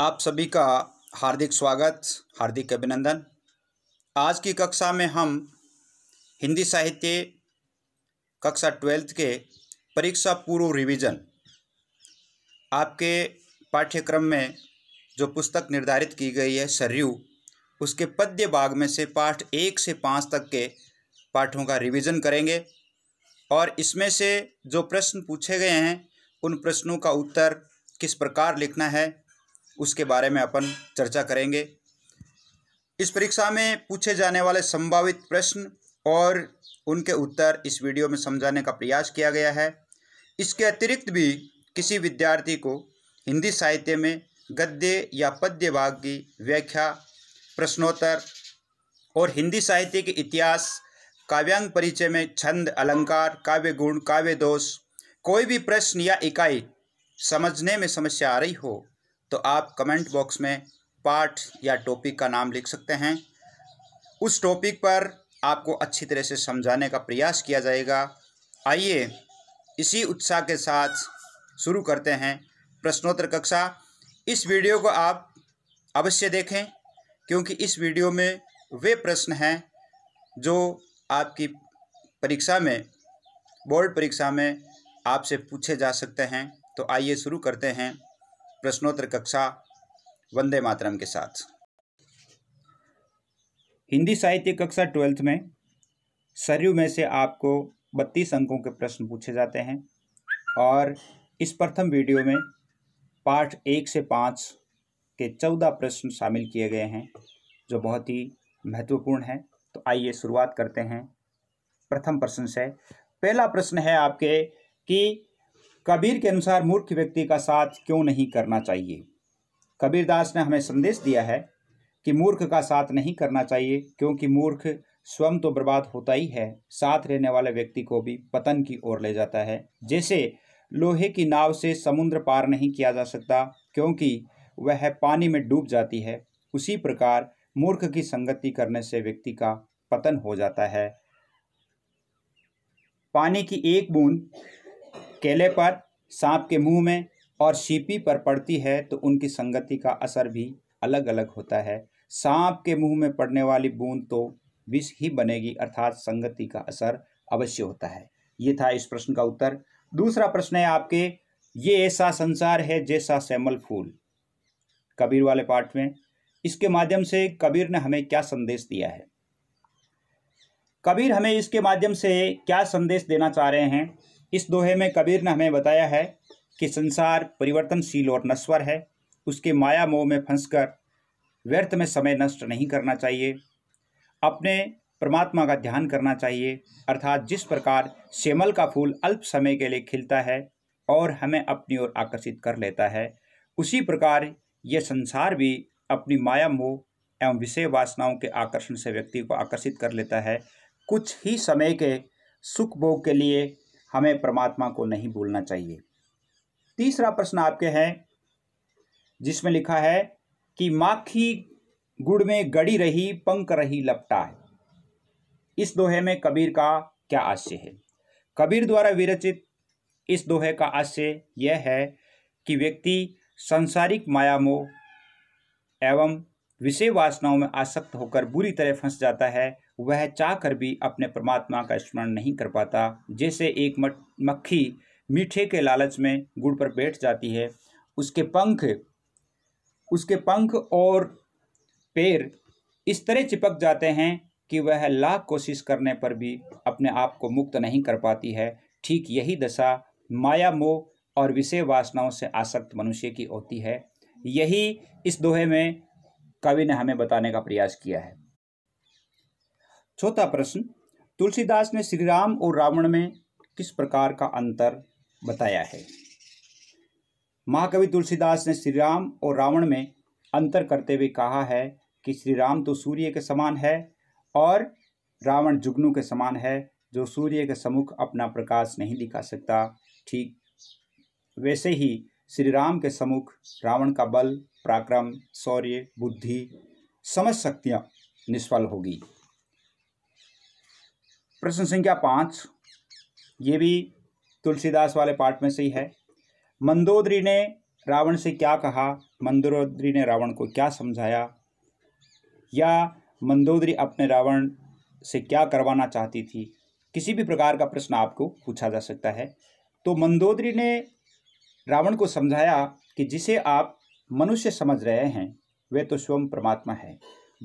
आप सभी का हार्दिक स्वागत हार्दिक अभिनंदन आज की कक्षा में हम हिंदी साहित्य कक्षा ट्वेल्थ के परीक्षा पूर्व रिवीजन आपके पाठ्यक्रम में जो पुस्तक निर्धारित की गई है सरयू उसके पद्य भाग में से पाठ एक से पाँच तक के पाठों का रिवीजन करेंगे और इसमें से जो प्रश्न पूछे गए हैं उन प्रश्नों का उत्तर किस प्रकार लिखना है उसके बारे में अपन चर्चा करेंगे इस परीक्षा में पूछे जाने वाले संभावित प्रश्न और उनके उत्तर इस वीडियो में समझाने का प्रयास किया गया है इसके अतिरिक्त भी किसी विद्यार्थी को हिंदी साहित्य में गद्य या पद्य भाग की व्याख्या प्रश्नोत्तर और हिंदी साहित्य के इतिहास काव्यांग परिचय में छंद अलंकार काव्य गुण काव्य दोष कोई भी प्रश्न या इकाई समझने में समस्या आ रही हो तो आप कमेंट बॉक्स में पार्ट या टॉपिक का नाम लिख सकते हैं उस टॉपिक पर आपको अच्छी तरह से समझाने का प्रयास किया जाएगा आइए इसी उत्साह के साथ शुरू करते हैं प्रश्नोत्तर कक्षा इस वीडियो को आप अवश्य देखें क्योंकि इस वीडियो में वे प्रश्न हैं जो आपकी परीक्षा में बोर्ड परीक्षा में आपसे पूछे जा सकते हैं तो आइए शुरू करते हैं प्रश्नोत्तर कक्षा वंदे मातरम के साथ हिंदी साहित्य कक्षा ट्वेल्थ में सरयू में से आपको बत्तीस अंकों के प्रश्न पूछे जाते हैं और इस प्रथम वीडियो में पाठ एक से पाँच के चौदह प्रश्न शामिल किए गए हैं जो बहुत ही महत्वपूर्ण है तो आइए शुरुआत करते हैं प्रथम प्रश्न से पहला प्रश्न है आपके कि कबीर के अनुसार मूर्ख व्यक्ति का साथ क्यों नहीं करना चाहिए कबीरदास ने हमें संदेश दिया है कि मूर्ख का साथ नहीं करना चाहिए क्योंकि मूर्ख स्वयं तो बर्बाद होता ही है साथ रहने वाले व्यक्ति को भी पतन की ओर ले जाता है जैसे लोहे की नाव से समुद्र पार नहीं किया जा सकता क्योंकि वह पानी में डूब जाती है उसी प्रकार मूर्ख की संगति करने से व्यक्ति का पतन हो जाता है पानी की एक बूंद केले पर सांप के मुंह में और सीपी पर पड़ती है तो उनकी संगति का असर भी अलग अलग होता है सांप के मुंह में पड़ने वाली बूंद तो विष ही बनेगी अर्थात संगति का असर अवश्य होता है ये था इस प्रश्न का उत्तर दूसरा प्रश्न है आपके ये ऐसा संसार है जैसा सैमल फूल कबीर वाले पाठ में इसके माध्यम से कबीर ने हमें क्या संदेश दिया है कबीर हमें इसके माध्यम से क्या संदेश देना चाह रहे हैं इस दोहे में कबीर ने हमें बताया है कि संसार परिवर्तनशील और नश्वर है उसके माया मोह में फंसकर व्यर्थ में समय नष्ट नहीं करना चाहिए अपने परमात्मा का ध्यान करना चाहिए अर्थात जिस प्रकार सेमल का फूल अल्प समय के लिए खिलता है और हमें अपनी ओर आकर्षित कर लेता है उसी प्रकार यह संसार भी अपनी माया मोह एवं विषय वासनाओं के आकर्षण से व्यक्ति को आकर्षित कर लेता है कुछ ही समय के सुख भोग के लिए हमें परमात्मा को नहीं भूलना चाहिए तीसरा प्रश्न आपके है जिसमें लिखा है कि माखी गुड़ में गड़ी रही पंख रही लपटा है इस दोहे में कबीर का क्या आशय है कबीर द्वारा विरचित इस दोहे का आशय यह है कि व्यक्ति सांसारिक मायामो एवं विषय वासनाओं में आसक्त होकर बुरी तरह फंस जाता है वह चाह कर भी अपने परमात्मा का स्मरण नहीं कर पाता जैसे एक मक्खी मीठे के लालच में गुड़ पर बैठ जाती है उसके पंख उसके पंख और पैर इस तरह चिपक जाते हैं कि वह लाख कोशिश करने पर भी अपने आप को मुक्त नहीं कर पाती है ठीक यही दशा माया मोह और विषय वासनाओं से आसक्त मनुष्य की होती है यही इस दोहे में कवि ने हमें बताने का प्रयास किया है चौथा प्रश्न तुलसीदास ने श्री राम और रावण में किस प्रकार का अंतर बताया है महाकवि तुलसीदास ने श्री राम और रावण में अंतर करते हुए कहा है कि श्री राम तो सूर्य के समान है और रावण जुगनू के समान है जो सूर्य के सम्मुख अपना प्रकाश नहीं दिखा सकता ठीक वैसे ही श्री राम के सम्मुख रावण का बल पराक्रम शौर्य बुद्धि समझ शक्तियाँ निष्फल होगी प्रश्न संख्या पाँच ये भी तुलसीदास वाले पाठ में से ही है मंदोदरी ने रावण से क्या कहा मंदोदरी ने रावण को क्या समझाया या मंदोदरी अपने रावण से क्या करवाना चाहती थी किसी भी प्रकार का प्रश्न आपको पूछा जा सकता है तो मंदोदरी ने रावण को समझाया कि जिसे आप मनुष्य समझ रहे हैं वे तो स्वयं परमात्मा है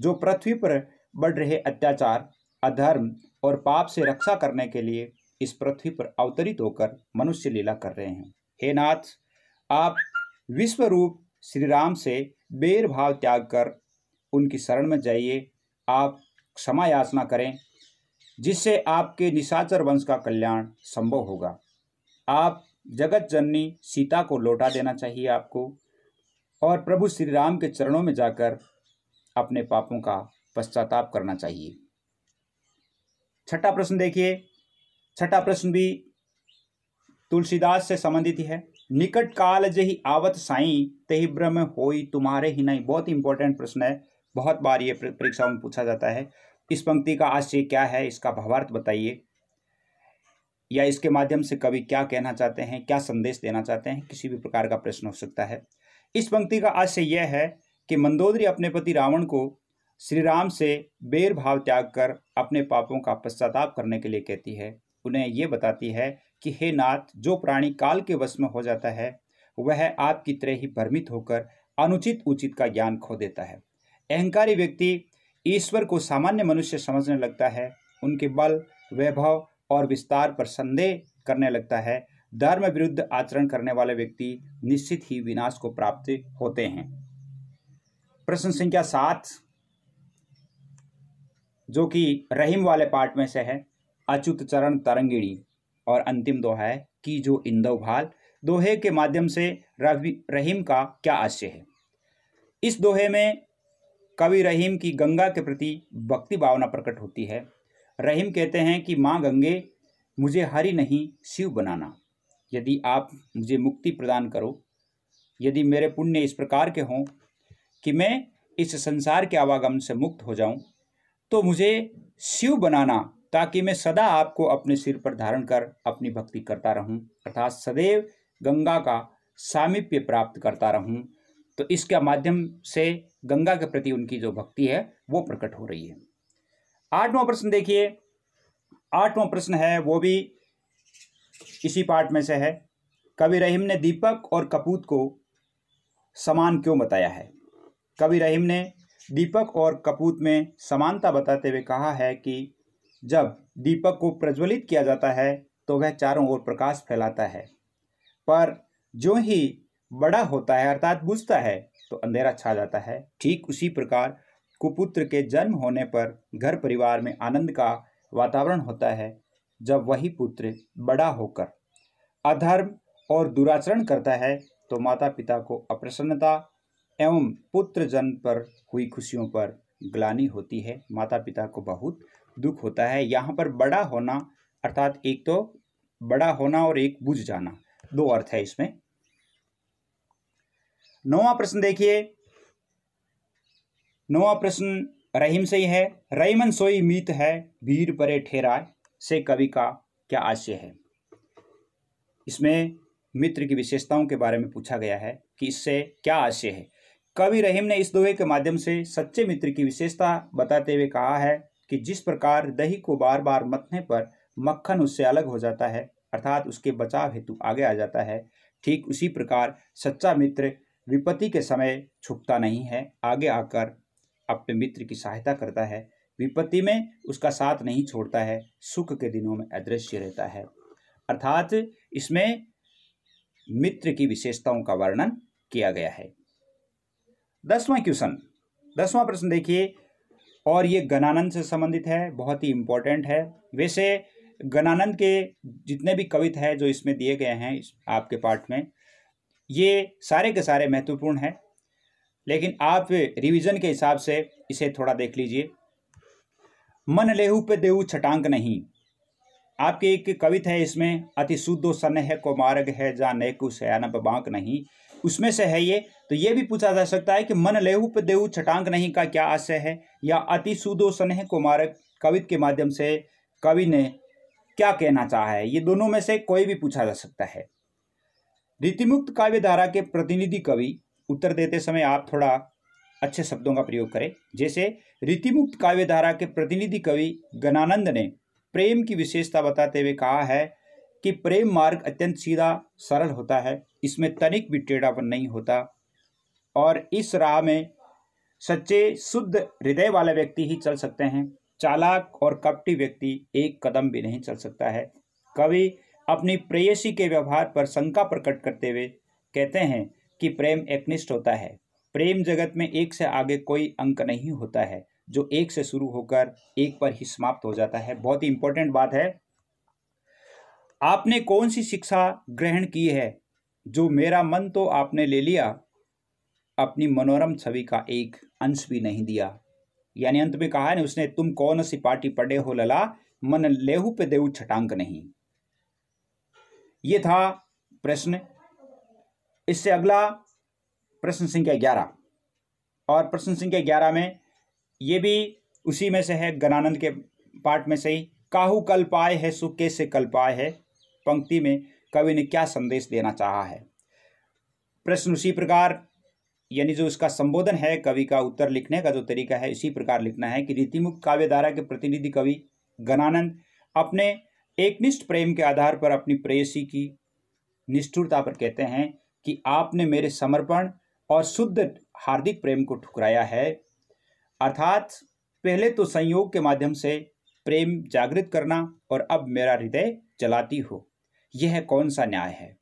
जो पृथ्वी पर बढ़ रहे अत्याचार अधर्म और पाप से रक्षा करने के लिए इस पृथ्वी पर अवतरित होकर मनुष्य लीला कर रहे हैं हे नाथ आप विश्व रूप श्री राम से बेर भाव त्याग कर उनकी शरण में जाइए आप क्षमा याचना करें जिससे आपके निशाचर वंश का कल्याण संभव होगा आप जगत जननी सीता को लौटा देना चाहिए आपको और प्रभु श्री राम के चरणों में जाकर अपने पापों का पश्चाताप करना चाहिए छठा प्रश्न देखिए छठा प्रश्न भी तुलसीदास से संबंधित है निकट काल जही आवत साई तही ब्रह्म होई तुम्हारे ही नहीं बहुत इंपॉर्टेंट प्रश्न है बहुत बार ये परीक्षा में पूछा जाता है इस पंक्ति का आश्चर्य क्या है इसका भावार्थ बताइए या इसके माध्यम से कवि क्या कहना चाहते हैं क्या संदेश देना चाहते हैं किसी भी प्रकार का प्रश्न हो सकता है इस पंक्ति का आशय यह है कि मंदोदरी अपने पति रावण को श्री राम से बेर भाव त्याग कर अपने पापों का पश्चाताप करने के लिए कहती है उन्हें ये बताती है कि हे नाथ जो प्राणी काल के वश में हो जाता है वह आपकी तरह ही भ्रमित होकर अनुचित उचित का ज्ञान खो देता है अहंकारी व्यक्ति ईश्वर को सामान्य मनुष्य समझने लगता है उनके बल वैभव और विस्तार पर संदेह करने लगता है धर्म विरुद्ध आचरण करने वाले व्यक्ति निश्चित ही विनाश को प्राप्त होते हैं प्रश्न संख्या सात जो कि रहीम वाले पार्ट में से है अच्युत चरण तरंगिणी और अंतिम दोहा है कि जो इंदौ भाल दोहे के माध्यम से रहीम का क्या आशय है इस दोहे में कवि रहीम की गंगा के प्रति भक्ति भावना प्रकट होती है रहीम कहते हैं कि माँ गंगे मुझे हरि नहीं शिव बनाना यदि आप मुझे मुक्ति प्रदान करो यदि मेरे पुण्य इस प्रकार के हों कि मैं इस संसार के आवागमन से मुक्त हो जाऊं तो मुझे शिव बनाना ताकि मैं सदा आपको अपने सिर पर धारण कर अपनी भक्ति करता रहूं अर्थात सदैव गंगा का सामीप्य प्राप्त करता रहूं तो इसके माध्यम से गंगा के प्रति उनकी जो भक्ति है वो प्रकट हो रही है आठवां प्रश्न देखिए आठवां प्रश्न है वो भी इसी पार्ट में से है कवि रहीम ने दीपक और कपूत को समान क्यों बताया है कवि रहीम ने दीपक और कपूत में समानता बताते हुए कहा है कि जब दीपक को प्रज्वलित किया जाता है तो वह चारों ओर प्रकाश फैलाता है पर जो ही बड़ा होता है अर्थात बुझता है तो अंधेरा छा जाता है ठीक उसी प्रकार कुपुत्र के जन्म होने पर घर परिवार में आनंद का वातावरण होता है जब वही पुत्र बड़ा होकर अधर्म और दुराचरण करता है तो माता पिता को अप्रसन्नता एवं पुत्र जन्म पर हुई खुशियों पर ग्लानी होती है माता पिता को बहुत दुख होता है यहाँ पर बड़ा होना अर्थात एक तो बड़ा होना और एक बुझ जाना दो अर्थ है इसमें नौवा प्रश्न देखिए नौवा प्रश्न रहीम से ही है रहीमन सोई मीत है वीर परे ठेरा से कवि का क्या आशय है इसमें मित्र की विशेषताओं के बारे में पूछा गया है कि इससे क्या आशय है कवि रहीम ने इस दोहे के माध्यम से सच्चे मित्र की विशेषता बताते हुए कहा है कि जिस प्रकार दही को बार बार मथने पर मक्खन उससे अलग हो जाता है अर्थात उसके बचाव हेतु आगे आ जाता है ठीक उसी प्रकार सच्चा मित्र विपत्ति के समय छुपता नहीं है आगे आकर अपने मित्र की सहायता करता है विपत्ति में उसका साथ नहीं छोड़ता है सुख के दिनों में अदृश्य रहता है अर्थात इसमें मित्र की विशेषताओं का वर्णन किया गया है दसवां क्वेश्चन दसवां प्रश्न देखिए और ये गणानंद से संबंधित है बहुत ही इम्पोर्टेंट है वैसे गणानंद के जितने भी कवित हैं जो इसमें दिए गए हैं आपके पार्ट में ये सारे के सारे महत्वपूर्ण हैं लेकिन आप रिवीजन के हिसाब से इसे थोड़ा देख लीजिए मन लेहु पे देहु छटांक नहीं आपके एक कवित है इसमें अति शुद्धो सन है को मार्ग है जा नेकु सयानप बांक नहीं उसमें से है ये तो ये भी पूछा जा सकता है कि मन लेहु देहु छटांक नहीं का क्या आशय है या अति सुदो स्नेह कुमार कवित के माध्यम से कवि ने क्या कहना चाहा है ये दोनों में से कोई भी पूछा जा सकता है रीतिमुक्त काव्य धारा के प्रतिनिधि कवि उत्तर देते समय आप थोड़ा अच्छे शब्दों का प्रयोग करें जैसे रीतिमुक्त काव्य धारा के प्रतिनिधि कवि गणानंद ने प्रेम की विशेषता बताते हुए कहा है कि प्रेम मार्ग अत्यंत सीधा सरल होता है इसमें तनिक भी टेढ़ापन नहीं होता और इस राह में सच्चे शुद्ध हृदय वाले व्यक्ति ही चल सकते हैं चालाक और कपटी व्यक्ति एक कदम भी नहीं चल सकता है कवि अपनी प्रेयसी के व्यवहार पर शंका प्रकट करते हुए कहते हैं कि प्रेम एकनिष्ठ होता है प्रेम जगत में एक से आगे कोई अंक नहीं होता है जो एक से शुरू होकर एक पर ही समाप्त हो जाता है बहुत ही इंपॉर्टेंट बात है आपने कौन सी शिक्षा ग्रहण की है जो मेरा मन तो आपने ले लिया अपनी मनोरम छवि का एक अंश भी नहीं दिया यानी अंत में कहा है उसने तुम कौन सी पार्टी पढ़े हो लला मन लेहू पे देव छटांक नहीं ये था प्रश्न इससे अगला प्रश्न संख्या ग्यारह और प्रश्न संख्या ग्यारह में ये भी उसी में से है गणानंद के पाठ में से ही काहू कल पाए है सुख कैसे कल पाए है पंक्ति में कवि ने क्या संदेश देना चाहा है प्रश्न उसी प्रकार यानी जो इसका संबोधन है कवि का उत्तर लिखने का जो तरीका है इसी प्रकार लिखना है कि रीतिमुख काव्यधारा के प्रतिनिधि कवि गणानंद अपने एकनिष्ठ प्रेम के आधार पर अपनी प्रेयसी की निष्ठुरता पर कहते हैं कि आपने मेरे समर्पण और शुद्ध हार्दिक प्रेम को ठुकराया है अर्थात पहले तो संयोग के माध्यम से प्रेम जागृत करना और अब मेरा हृदय जलाती हो यह कौन सा न्याय है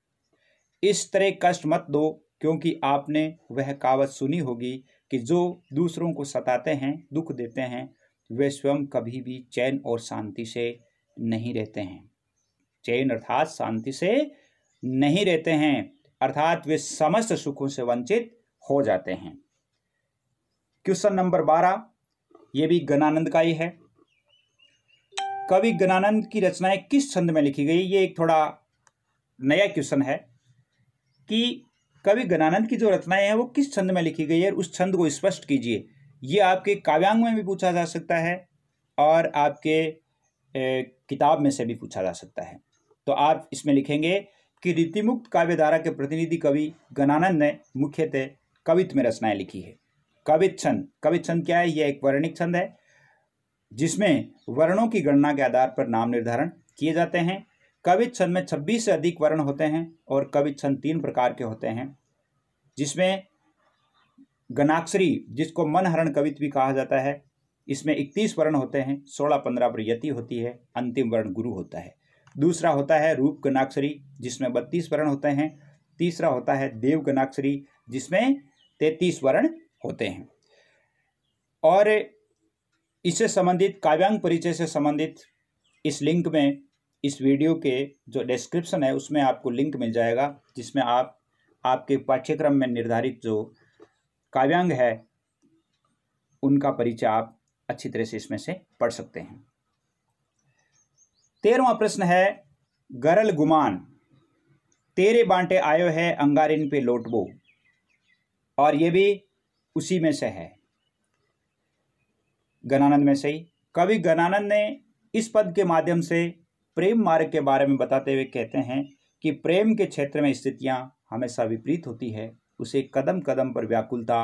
इस तरह कष्ट मत दो क्योंकि आपने वह कहावत सुनी होगी कि जो दूसरों को सताते हैं दुख देते हैं वे स्वयं कभी भी चैन और शांति से नहीं रहते हैं चैन अर्थात शांति से नहीं रहते हैं अर्थात वे समस्त सुखों से वंचित हो जाते हैं क्वेश्चन नंबर बारह ये भी गणानंद का ही है कवि गणानंद की रचनाएं किस छंद में लिखी गई ये एक थोड़ा नया क्वेश्चन है कि कवि गणानंद की जो रचनाएं हैं वो किस छंद में लिखी गई है उस छंद को स्पष्ट कीजिए ये आपके काव्यांग में भी पूछा जा सकता है और आपके ए, किताब में से भी पूछा जा सकता है तो आप इसमें लिखेंगे कि रीतिमुक्त काव्यधारा के प्रतिनिधि कवि गणानंद ने मुख्यतः कवित में रचनाएं लिखी है कवित छंद कवित छंद क्या है यह एक वर्णिक छंद है जिसमें वर्णों की गणना के आधार पर नाम निर्धारण किए जाते हैं कवि छंद में 26 से अधिक वर्ण होते हैं और कवि छंद तीन प्रकार के होते हैं जिसमें गनाक्षरी जिसको मनहरण कवित भी कहा जाता है इसमें 31 वर्ण होते हैं 16 पंद्रह पर यति होती है अंतिम वर्ण गुरु होता है दूसरा होता है रूप गनाक्षरी जिसमें 32 वर्ण होते हैं तीसरा होता है देव गनाक्षरी जिसमें तैतीस वर्ण होते हैं और इससे संबंधित काव्यांग परिचय से संबंधित इस लिंक में इस वीडियो के जो डिस्क्रिप्शन है उसमें आपको लिंक मिल जाएगा जिसमें आप आपके पाठ्यक्रम में निर्धारित जो काव्यांग है उनका परिचय आप अच्छी तरह से इसमें से पढ़ सकते हैं तेरहवा प्रश्न है गरल गुमान तेरे बांटे आयो है अंगारिन पे लोटबो और ये भी उसी में से है गणानंद में सही कवि गणानंद ने इस पद के माध्यम से प्रेम मार्ग के बारे में बताते हुए कहते हैं कि प्रेम के क्षेत्र में स्थितियाँ हमेशा विपरीत होती है उसे कदम कदम पर व्याकुलता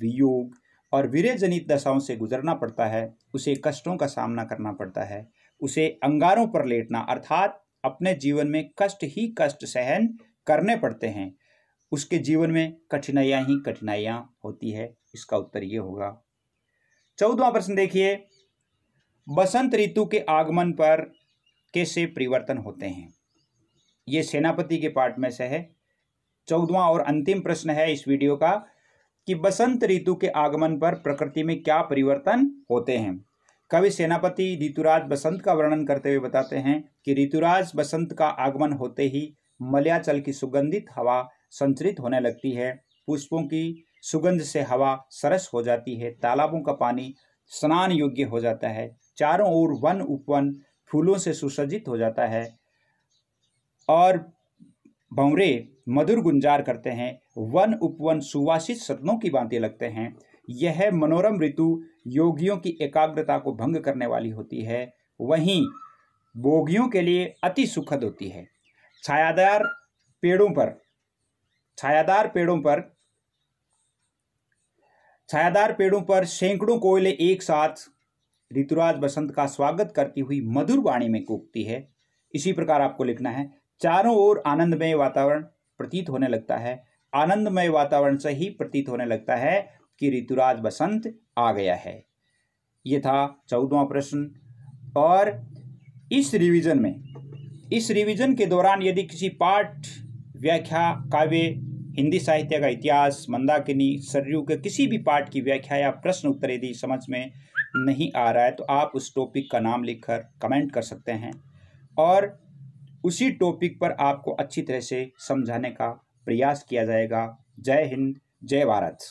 वियोग और जनित दशाओं से गुजरना पड़ता है उसे कष्टों का सामना करना पड़ता है उसे अंगारों पर लेटना अर्थात अपने जीवन में कष्ट ही कष्ट सहन करने पड़ते हैं उसके जीवन में कठिनाइयाँ ही कठिनाइयाँ होती है इसका उत्तर ये होगा चौदवा प्रश्न देखिए बसंत ऋतु के आगमन पर कैसे परिवर्तन होते हैं ये सेनापति के पार्ट में से है चौदवा और अंतिम प्रश्न है इस वीडियो का कि बसंत ऋतु के आगमन पर प्रकृति में क्या परिवर्तन होते हैं कवि सेनापति ऋतुराज बसंत का वर्णन करते हुए बताते हैं कि ऋतुराज बसंत का आगमन होते ही मलयाचल की सुगंधित हवा संचरित होने लगती है पुष्पों की सुगंध से हवा सरस हो जाती है तालाबों का पानी स्नान योग्य हो जाता है चारों ओर वन उपवन फूलों से सुसज्जित हो जाता है और भंवरे मधुर गुंजार करते हैं वन उपवन सुवासित सतनों की बातें लगते हैं यह मनोरम ऋतु योगियों की एकाग्रता को भंग करने वाली होती है वहीं बोगियों के लिए अति सुखद होती है छायादार पेड़ों पर छायादार पेड़ों पर छायादार पेड़ों पर सैकड़ों कोयले एक साथ ऋतुराज बसंत का स्वागत करती हुई मधुर वाणी में कूकती है इसी प्रकार आपको लिखना है चारों ओर आनंदमय वातावरण प्रतीत होने लगता है आनंदमय वातावरण से ही प्रतीत होने लगता है कि ऋतुराज बसंत आ गया है ये था चौदवा प्रश्न और इस रिवीजन में इस रिवीजन के दौरान यदि किसी पाठ व्याख्या काव्य हिंदी साहित्य का इतिहास मंदाकिनी सरयू के किसी भी पाठ की व्याख्या या प्रश्न उत्तर यदि समझ में नहीं आ रहा है तो आप उस टॉपिक का नाम लिखकर कमेंट कर सकते हैं और उसी टॉपिक पर आपको अच्छी तरह से समझाने का प्रयास किया जाएगा जय हिंद जय भारत